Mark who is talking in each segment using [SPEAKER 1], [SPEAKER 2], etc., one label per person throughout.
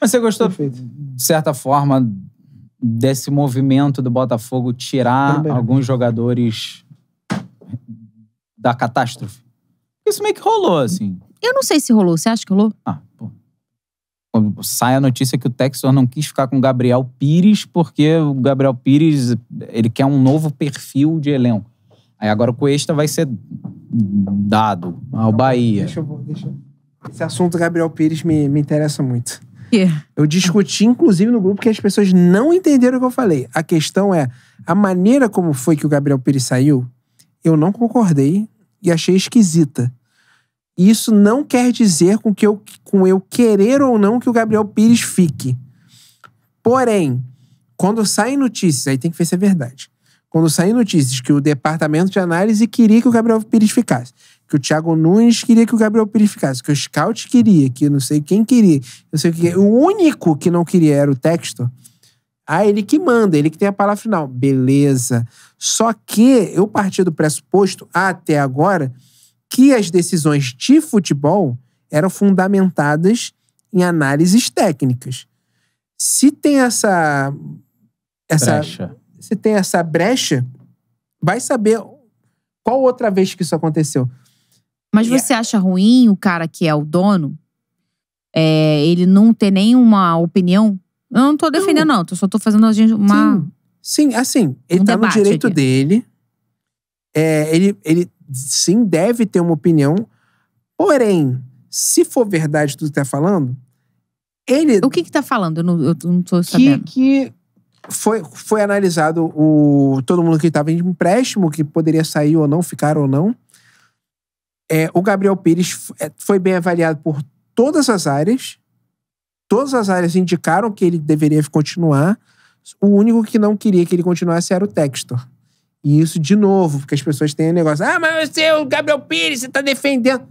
[SPEAKER 1] Mas você gostou, Perfeito. de certa forma, desse movimento do Botafogo tirar alguns jogadores da catástrofe? Isso meio que rolou, assim.
[SPEAKER 2] Eu não sei se rolou. Você acha que rolou? Ah, pô.
[SPEAKER 1] Quando sai a notícia que o Texas não quis ficar com o Gabriel Pires porque o Gabriel Pires ele quer um novo perfil de elenco. Aí agora o Cuesta vai ser dado ao então, Bahia. Deixa eu, deixa eu. Esse assunto Gabriel Pires me, me interessa muito. Eu discuti, inclusive, no grupo que as pessoas não entenderam o que eu falei. A questão é, a maneira como foi que o Gabriel Pires saiu, eu não concordei e achei esquisita. Isso não quer dizer com que eu, com eu querer ou não que o Gabriel Pires fique. Porém, quando saem notícias, aí tem que ver se é verdade. Quando saem notícias que o departamento de análise queria que o Gabriel Pires ficasse, que o Thiago Nunes queria que o Gabriel Pires ficasse, que o Scout queria, que não sei quem queria, não sei o que. O único que não queria era o Texto. Ah, ele que manda, ele que tem a palavra final. Beleza. Só que eu parti do pressuposto até agora que as decisões de futebol eram fundamentadas em análises técnicas. Se tem essa essa brecha. se tem essa brecha, vai saber qual outra vez que isso aconteceu.
[SPEAKER 2] Mas yeah. você acha ruim o cara que é o dono? É, ele não ter nenhuma opinião? Eu não tô defendendo, não. não. Só tô fazendo uma. Sim,
[SPEAKER 1] Sim assim, ele um tá no direito aqui. dele. É, ele, ele sim deve ter uma opinião. Porém, se for verdade tudo que tá falando, ele. O que que tá falando? Eu não, eu não tô sabendo. Que, que foi, foi analisado o, todo mundo que estava em empréstimo, que poderia sair ou não, ficar ou não. É, o Gabriel Pires é, foi bem avaliado por todas as áreas. Todas as áreas indicaram que ele deveria continuar. O único que não queria que ele continuasse era o Textor. E isso, de novo, porque as pessoas têm o negócio: ah, mas você é o Gabriel Pires, você está defendendo.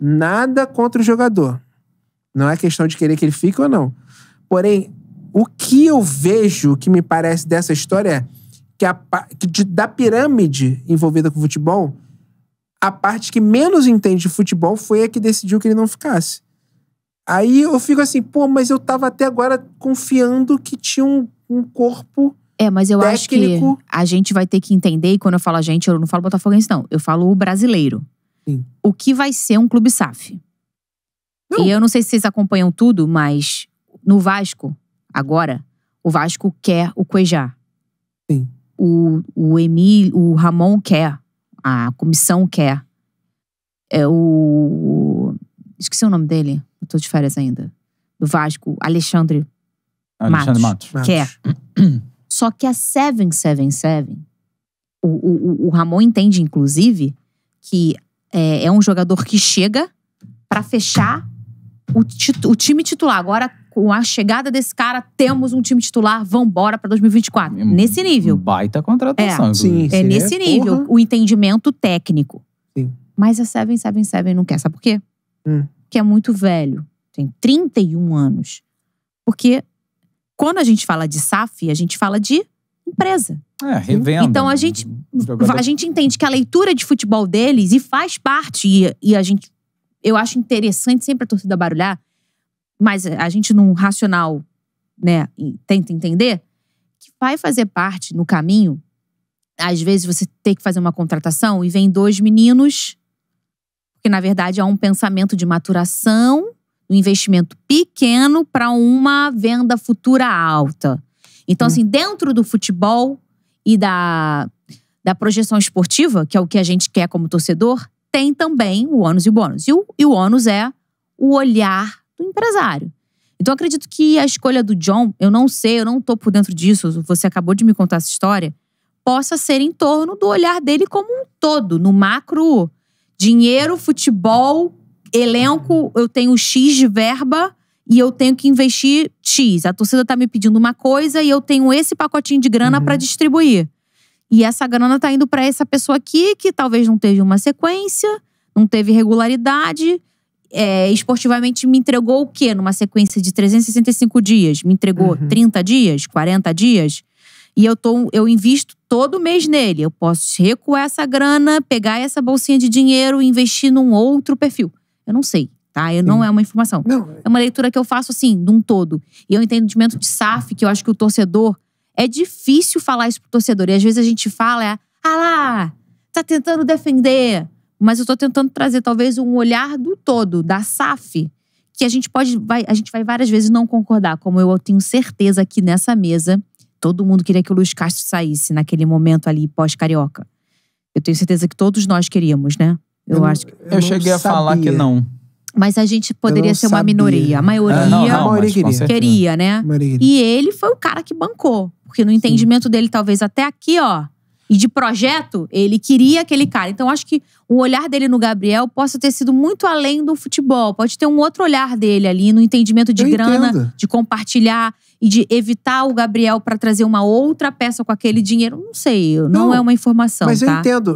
[SPEAKER 1] Nada contra o jogador. Não é questão de querer que ele fique ou não. Porém, o que eu vejo, o que me parece dessa história é que, a, que de, da pirâmide envolvida com o futebol, a parte que menos entende de futebol foi a que decidiu que ele não ficasse. Aí eu fico assim, pô, mas eu tava até agora confiando que tinha um, um corpo. É, mas eu técnico. acho que
[SPEAKER 2] a gente vai ter que entender, e quando eu falo a gente, eu não falo botafoguense, não. Eu falo o brasileiro. Sim. O que vai ser um clube SAF? Não. E eu não sei se vocês acompanham tudo, mas no Vasco, agora, o Vasco quer o Cuejá. Sim. O, o Emílio, o Ramon quer a comissão quer é o. Esqueci o nome dele, eu tô de férias ainda. Do Vasco, Alexandre, Alexandre Matos. Matos. Quer. Só que a 777, o, o, o Ramon entende, inclusive, que é, é um jogador que chega para fechar o, o time titular. Agora com a chegada desse cara, temos um time titular, vambora para 2024. É nesse nível.
[SPEAKER 1] Baita contratação. É, sim, é nesse é. nível, porra.
[SPEAKER 2] o entendimento técnico. Sim. Mas a 777 não quer. Sabe por quê? Hum. Porque é muito velho. Tem 31 anos. Porque quando a gente fala de SAF, a gente fala de empresa. É, revenda. Então a né? gente, a gente entende que a leitura de futebol deles e faz parte, e, e a gente. Eu acho interessante sempre a torcida barulhar mas a gente num racional, né, tenta entender que vai fazer parte no caminho. Às vezes você tem que fazer uma contratação e vem dois meninos, porque na verdade há um pensamento de maturação, um investimento pequeno para uma venda futura alta. Então, hum. assim, dentro do futebol e da, da projeção esportiva, que é o que a gente quer como torcedor, tem também o ônus e o bônus. E o, e o ônus é o olhar do empresário. Então, acredito que a escolha do John, eu não sei, eu não tô por dentro disso, você acabou de me contar essa história, possa ser em torno do olhar dele como um todo, no macro. Dinheiro, futebol, elenco, eu tenho X de verba e eu tenho que investir X. A torcida tá me pedindo uma coisa e eu tenho esse pacotinho de grana uhum. para distribuir. E essa grana tá indo para essa pessoa aqui que talvez não teve uma sequência, não teve regularidade, é, esportivamente me entregou o quê? Numa sequência de 365 dias? Me entregou uhum. 30 dias? 40 dias? E eu, tô, eu invisto todo mês nele. Eu posso recuar essa grana, pegar essa bolsinha de dinheiro e investir num outro perfil. Eu não sei, tá? Eu, não é uma informação. Não. É, é uma leitura que eu faço assim, de um todo. E é um entendimento de SAF, que eu acho que o torcedor. É difícil falar isso pro torcedor. E às vezes a gente fala, é, ah lá, tá tentando defender mas eu estou tentando trazer talvez um olhar do todo, da SAF, que a gente pode, vai, a gente vai várias vezes não concordar, como eu tenho certeza que nessa mesa todo mundo queria que o Luiz Castro saísse naquele momento ali pós-carioca. Eu tenho certeza que todos nós queríamos, né? Eu, eu acho que. Eu, eu cheguei a falar que não. Mas a gente poderia ser uma sabia. minoria. A ah, maioria, é, não, não, a maioria queria. queria. né? Maioria. E ele foi o cara que bancou. Porque no entendimento Sim. dele, talvez até aqui, ó, e de projeto, ele queria aquele cara. Então, acho que o olhar dele no Gabriel possa ter sido muito além do futebol. Pode ter um outro olhar dele ali no entendimento de Eu grana, entendo. de compartilhar e de evitar o Gabriel para trazer uma outra peça com aquele dinheiro. Não sei, não, não é uma informação. Mas tá? eu entendo.